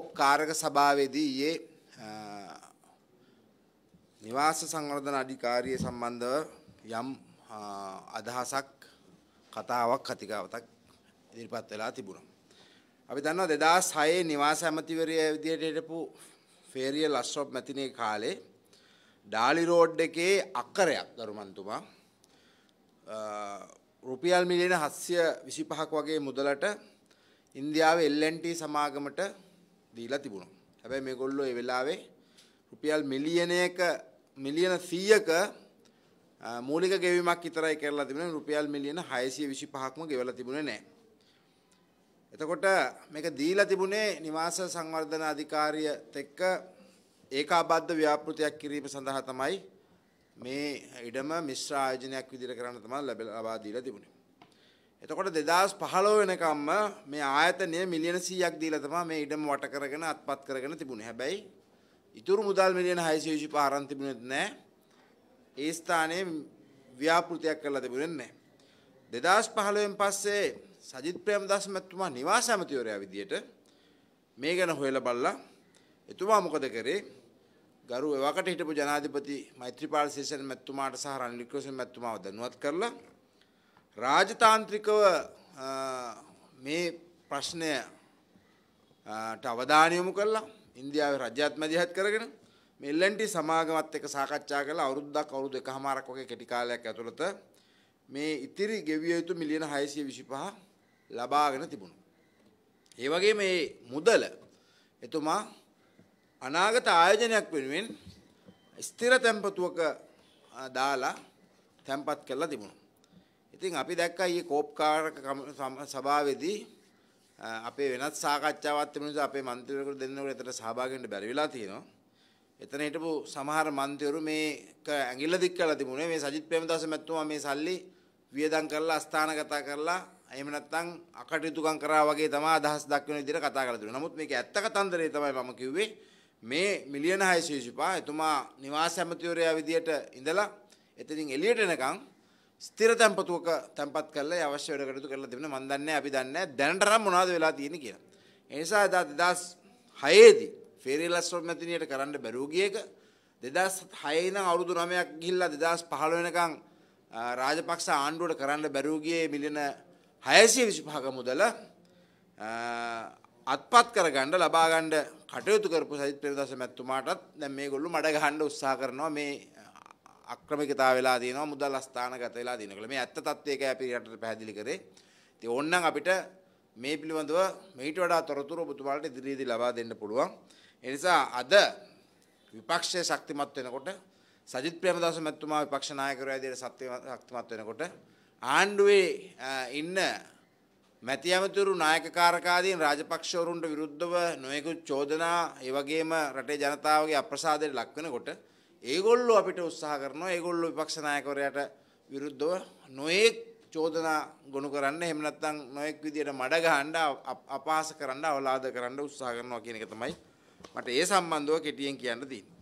COPE කාරක සභාවේදී ඊයේ නිවාස සංවර්ධන අධිකාරිය සම්බන්ධව යම් අදහසක් කතාවක් කතිකාවතක් ඉදිරිපත් වෙලා තිබුණා. අපි දන්නවා 2006 නිවාස ඇමතිවරයා විදියට හිටපු ෆේරියල් අස්රොප් මැතිණිය කාලේ ඩාලි රෝඩ් එකේ අක්කරයක් ධර්මන්තුමා රුපියල් මිලියන 725ක් වගේ මුදලට ඉන්දියාවේ LNT සමාගමට දීලා තිබුණා. හැබැයි මේගොල්ලෝ ඒ වෙලාවේ රුපියල් මිලියනයක මිලියන 100ක මූලික ගෙවීමක් විතරයි කරලා තිබුණේ රුපියල් මිලියන 625ක්ම ගෙවලා තිබුණේ නැහැ. එතකොට මේක දීලා තිබුණේ නිවාස සංවර්ධන අධිකාරියත් එක්ක ඒකාබද්ධ ව්‍යාපෘතියක් කිරීම සඳහා තමයි මේ ඉඩම මිශ්‍ර ආයෝජනයක් විදිහට කරන්න තමයි ලබා දීලා තිබුණේ. එතකොට 2015 වෙනකම්ම මේ ආයතනය මිලියන 100ක් දීලා තමයි මේ ඉඩම වට කරගෙන අත්පත් කරගෙන තිබුණේ. හැබැයි ඉතුරු මුදල් මිලියන 625 අරන් තිබුණෙත් නැහැ. ඒ ස්ථානයේ ව්‍යාපෘතියක් කරලා තිබුණේ නැහැ. 2015න් පස්සේ සජිත් ප්‍රේමදාස මැතිතුමා නිවාස ඇමතිවරයා විදියට මේ ගැන හොයලා බලලා එතුමා මොකද කරේ? ගරු එවකට හිටපු ජනාධිපති මෛත්‍රීපාල සේසන මැතිතුමාට සහ රනිල් වික්‍රමසිංහ මැතිතුමාව දැනුවත් කරලා රාජතාන්ත්‍රිකව මේ ප්‍රශ්නය අවධානයමු කරලා ඉන්දියාව රජාත්ම දිහත් කරගෙන මෙල්ලන්ටි සමාගමත් එක සාකච්ඡා කළ අවුරුද්දක් අවුරුදු එක හමාරක් වගේ කෙටිකාලයක් ඇතුළත මේ ඉතිරි ගෙවිය යුතු මිලියන හයසිය විසිපහ ලබාගෙන තිබුණු. ඒ වගේ මේ මුදල එතුමා අනාගත ආයෝජනයක් වෙනුවෙන් ස්ථිර තැම්පතුවක දාලා තැම්පත් කරලා තිබුණු. ඉතින් අපි දැක්කා ඊයේ කෝප්කාරක සභාවේදී අපේ වෙනත් සාකච්ඡාවක් තිබුණ නිසා අපේ മന്ത്രിවරුකට දෙන්නකොට එතන සහභාගී වෙන්න බැරි වෙලා තියෙනවා. එතන හිටපු සමහර മന്ത്രിවරු මේක ඇඟිල්ල දික් කරලා තිබුණේ මේ සජිත් ප්‍රේමදාස මැතිතුමා මේ සල්ලි වියදම් කරලා අස්ථානගත කරලා එහෙම නැත්නම් අකටයුතුකම් කරා වගේ තමයි අදහස් දක්වන විදිහට කතා කරලා තිබුණා. නමුත් මේක ඇත්ත කතන්දරේ තමයි මම කිව්වේ. මේ මිලියන 625 එතුමා නිවාස ඇමතිවරයා විදියට ඉඳලා එතනින් එළියට එනකන් ස්ථිර තැන්පතුවක තැන්පත් කරලා අවශ්‍ය වැඩ කටයුතු කරලා තිබෙන මම දන්නේ අපි දන්නේ දැනට නම් මොනවද වෙලා තියෙන්නේ කියලා. ඒ නිසා එදා 2006 දී ෆේරිලස් රොමැතිනියට කරන්න බැරුව ගිය එක 2006 ඉඳන් අවුරුදු 9ක් ගිහිල්ලා 2015 වෙනකන් රාජපක්ෂ ආණ්ඩුවට කරන්න බැරුව ගියේ මිලියන 625ක මුදල අත්පත් කරගන්න ලබා ගන්න කටයුතු කරපු සජිත් ප්‍රේමදාස මැතිතුමාටත් දැන් මේගොල්ලෝ මඩ ගහන්න උත්සාහ කරනවා මේ අක්‍රමිකතා වෙලා තියෙනවා මුදල් අස්ථානගත වෙලා තියෙනවා කියලා. මේ ඇත්ත තත්ත්වයක අපි රටට පැහැදිලි කරේ. ඉතින් ඕන්නම් අපිට මේ පිළිබඳව මෙහිට වඩා තොරතුරු ඔබතුමාලට ඉදිරියේදී ලබා දෙන්න පුළුවන්. ඒ නිසා අද විපක්ෂය ශක්තිමත් වෙනකොට සජිත් ප්‍රේමදාස මැතිතුමා විපක්ෂ නායකවරයා විදිහට ශක්තිමත් වෙනකොට ආණ්ඩුවේ ඉන්න මැති ඇමතිවරු නායකකාරකාදීන් රාජපක්ෂවරුන්ට විරුද්ධව නොයෙකුත් චෝදනා ඒ වගේම රටේ ජනතාවගේ අප්‍රසාදයට ලක් වෙනකොට ඒගොල්ලෝ අපිට උත්සාහ කරනවා ඒගොල්ලෝ විපක්ෂ නායකවරයාට විරුද්ධව නොඑක් චෝදනා ගොනු කරන්න එහෙම නැත්නම් නොඑක් විදියට මඩ ගහන්න අපහාස කරන්න අවලාද කරන්න උත්සාහ කරනවා කියන එක තමයි මට ඒ සම්බන්ධව කෙටියෙන් කියන්න තියෙන්නේ